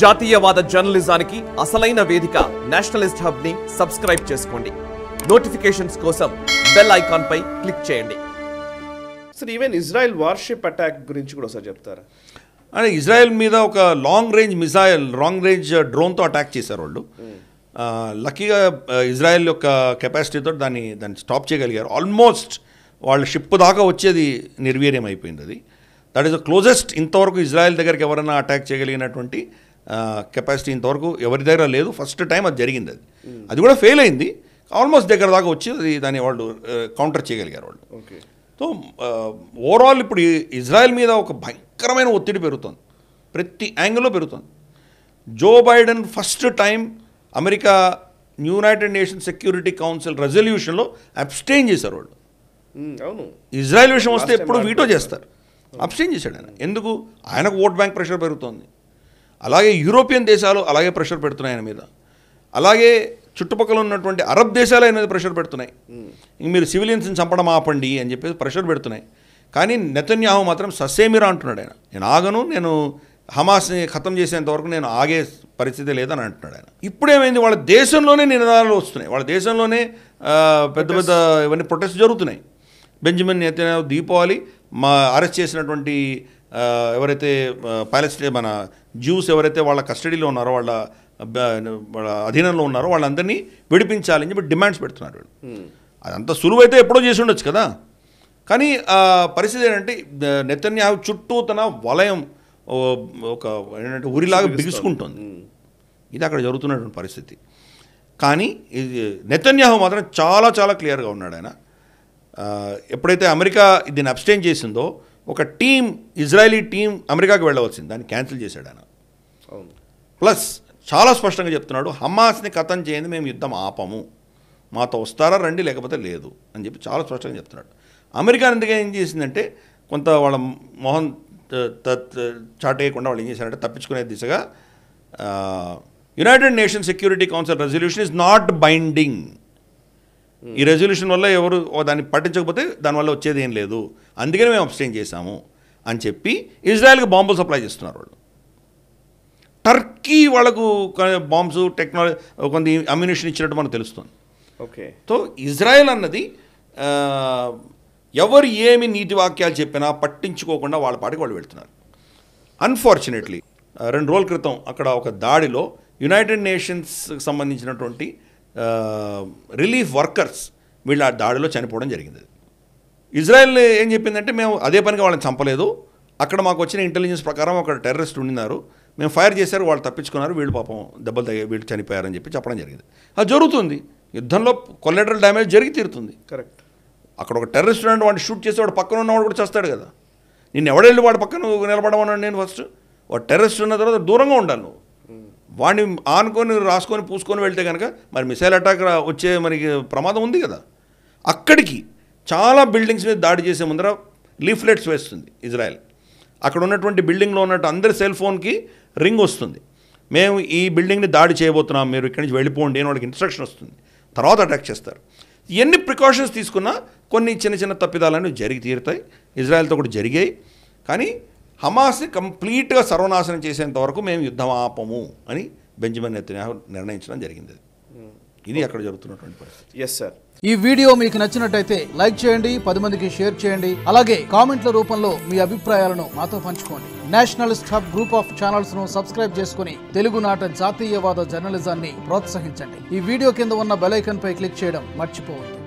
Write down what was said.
జాతీయవాద జర్నలిజానికి అసలైన వేదిక నేషనలిస్ట్ హబ్ ని సబ్స్క్రైబ్ చేసుకోండి నోటిఫికేషన్స్ కోసం బెల్ ఐకాన్ పై క్లిక్ చేయండి sir even Israel warship attack గురించి కూడా సార్ చెప్తారా అంటే ఇజ్రాయెల్ మీద ఒక long range missile long range డ్రోన్తో అటాక్ చేశారు వాళ్ళు లక్కీగా ఇజ్రాయెల్ యొక్క కెపాసిటీతో దాన్ని దాన్ని స్టాప్ చేయగలిగారు ఆల్మోస్ట్ వాళ్ళ షిప్ దాకా వచ్చేది నిర్వీర్యం అయిపోయింది అది దట్ ఈస్ ద క్లోజెస్ట్ ఇంతవరకు ఇజ్రాయెల్ దగ్గరికి ఎవరైనా అటాక్ చేయగలిగినటువంటి కెపాసిటీ ఇంతవరకు ఎవరి దగ్గర లేదు ఫస్ట్ టైం అది జరిగింది అది అది కూడా ఫెయిల్ అయింది ఆల్మోస్ట్ దగ్గర దాకా వచ్చి అది దాన్ని వాళ్ళు కౌంటర్ చేయగలిగారు వాళ్ళు సో ఓవరాల్ ఇప్పుడు ఇజ్రాయెల్ మీద ఒక భయంకరమైన ఒత్తిడి పెరుగుతుంది ప్రతి యాంగిల్లో పెరుగుతుంది Joe Biden first time America United Nation Security Council రెజల్యూషన్లో అబ్స్టెయిన్ చేశారు వాళ్ళు అవును ఇజ్రాయెల్ విషయం వస్తే ఎప్పుడు వీటో చేస్తారు అబ్స్టెయిన్ చేశాడు ఆయన ఎందుకు ఆయనకు ఓట్ బ్యాంక్ ప్రెషర్ పెరుగుతోంది అలాగే యూరోపియన్ దేశాలు అలాగే ప్రెషర్ పెడుతున్నాయి ఆయన మీద అలాగే చుట్టుపక్కల ఉన్నటువంటి అరబ్ దేశాలు మీద ప్రెషర్ పెడుతున్నాయి మీరు సివిలియన్స్ని చంపడం ఆపండి అని చెప్పేసి ప్రెషర్ పెడుతున్నాయి కానీ నెతన్యాహు మాత్రం ససేమిరా అంటున్నాడు ఆయన నేను ఆగను నేను హమాస్ని ఖతం చేసేంతవరకు నేను ఆగే పరిస్థితి లేదని అంటున్నాడు ఆయన ఇప్పుడేమైంది వాళ్ళ దేశంలోనే నినాదాలు వస్తున్నాయి వాళ్ళ దేశంలోనే పెద్ద పెద్ద ఇవన్నీ ప్రొటెస్ట్ జరుగుతున్నాయి బెంజమిన్ నెతన్యాహు దీపావళి మా అరెస్ట్ చేసినటువంటి ఎవరైతే ప్యాలెస్టే మన జ్యూస్ ఎవరైతే వాళ్ళ కస్టడీలో ఉన్నారో వాళ్ళ వాళ్ళ అధీనంలో ఉన్నారో వాళ్ళందరినీ విడిపించాలని చెప్పి డిమాండ్స్ పెడుతున్నారు వీళ్ళు hmm. అదంతా సులువైతే ఎప్పుడో చేసి ఉండొచ్చు కదా కానీ పరిస్థితి ఏంటంటే నెతన్యాహు చుట్టూ తన వలయం ఒక ఏంటంటే ఉరిలాగా బిగుసుకుంటుంది hmm. ఇది అక్కడ జరుగుతున్నటువంటి పరిస్థితి కానీ ఇది నెతన్యాహు మాత్రం చాలా చాలా క్లియర్గా ఉన్నాడు ఆయన ఎప్పుడైతే అమెరికా దీన్ని అబ్స్టైన్ చేసిందో ఒక టీం ఇజ్రాయలీ టీం అమెరికాకి వెళ్ళవలసింది దాన్ని క్యాన్సిల్ చేశాడు ఆయన ప్లస్ చాలా స్పష్టంగా చెప్తున్నాడు హమాస్ని కథం చేయండి మేము యుద్ధం ఆపము మాతో వస్తారా రండి లేకపోతే లేదు అని చెప్పి చాలా స్పష్టంగా చెప్తున్నాడు అమెరికా ఎందుకు ఏం చేసిందంటే కొంత వాళ్ళ మొహం వేయకుండా వాళ్ళు ఏం చేశారంటే తప్పించుకునే దిశగా United Nations Security Council resolution is not binding ఈ రెజల్యూషన్ వల్ల ఎవరు దాన్ని పట్టించకపోతే దానివల్ల వచ్చేది ఏం లేదు అందుకని మేము అబ్స్టైన్ చేశాము అని చెప్పి ఇజ్రాయెల్కి బాంబులు సప్లై చేస్తున్నారు వాళ్ళు టర్కీ వాళ్ళకు బాంబ్స్ టెక్నాలజీ కొంత అమ్యునేషన్ ఇచ్చినట్టు మనకు తెలుస్తుంది ఓకే సో ఇజ్రాయెల్ అన్నది ఎవరు ఏమి నీతి వాక్యాలు చెప్పినా పట్టించుకోకుండా వాళ్ళ పాటికి వాళ్ళు వెళ్తున్నారు అన్ఫార్చునేట్లీ రెండు రోజుల క్రితం అక్కడ ఒక దాడిలో యునైటెడ్ నేషన్స్కి సంబంధించినటువంటి రిలీఫ్ వర్కర్స్ వీళ్ళు ఆ దాడిలో చనిపోవడం జరిగింది ఇజ్రాయెల్ ఏం చెప్పిందంటే మేము అదే పనిగా వాళ్ళని చంపలేదు అక్కడ మాకు వచ్చిన ఇంటెలిజెన్స్ ప్రకారం అక్కడ టెర్రరిస్ట్ ఉండినారు మేము ఫైర్ చేశారు వాళ్ళు తప్పించుకున్నారు వీళ్ళు పాపం దెబ్బలు తగ్గి వీళ్ళు చనిపోయారని చెప్పి చెప్పడం జరిగింది అది జరుగుతుంది యుద్ధంలో కొల్లెటరల్ డ్యామేజ్ జరిగి తీరుతుంది కరెక్ట్ అక్కడ ఒక టెర్రరిస్ట్ ఉన్నాడు వాడిని షూట్ చేసి వాడు పక్కన ఉన్నవాడు కూడా చేస్తాడు కదా నేను ఎవడెళ్ళి వాడు పక్కన నిలబడమన్నాడు నేను ఫస్ట్ వాడు టెర్రరిస్ట్ ఉన్న తర్వాత దూరంగా ఉండాలి నువ్వు వాడిని ఆనుకొని రాసుకొని పూసుకొని వెళ్తే కనుక మరి మిసైల్ అటాక్ వచ్చే మనకి ప్రమాదం ఉంది కదా అక్కడికి చాలా బిల్డింగ్స్ మీద దాడి చేసే ముందర లీఫ్లెట్స్ వేస్తుంది ఇజ్రాయెల్ అక్కడ ఉన్నటువంటి బిల్డింగ్లో ఉన్నట్టు అందరి సెల్ ఫోన్కి రింగ్ వస్తుంది మేము ఈ బిల్డింగ్ని దాడి చేయబోతున్నాం మీరు ఇక్కడి నుంచి వెళ్ళిపోండి అని వాళ్ళకి ఇన్స్ట్రక్షన్ వస్తుంది తర్వాత అటాక్ చేస్తారు ఎన్ని ప్రికాషన్స్ తీసుకున్నా కొన్ని చిన్న చిన్న తప్పిదాలన్నీ జరిగి తీరుతాయి ఇజ్రాయెల్తో కూడా జరిగాయి కానీ హమాస్ని కంప్లీట్గా సర్వనాశనం చేసేంత వరకు మేము యుద్ధం ఆపము అని బెంజమిన్ నెత్తన్యాహు నిర్ణయించడం జరిగింది ఇది అక్కడ జరుగుతున్నటువంటి పరిస్థితి ఎస్ సార్ ఈ వీడియో మీకు నచ్చినట్టయితే లైక్ చేయండి పది మందికి షేర్ చేయండి అలాగే కామెంట్ల రూపంలో మీ అభిప్రాయాలను మాతో పంచుకోండి nationalist hub group of channels ను సబ్స్క్రైబ్ చేసుకుని తెలుగునాట జాతీయవాద జర్నలిజాన్ని ప్రోత్సహించండి ఈ వీడియో కింద ఉన్న బెలైకన్ పై క్లిక్ చేయడం మర్చిపోవద్దు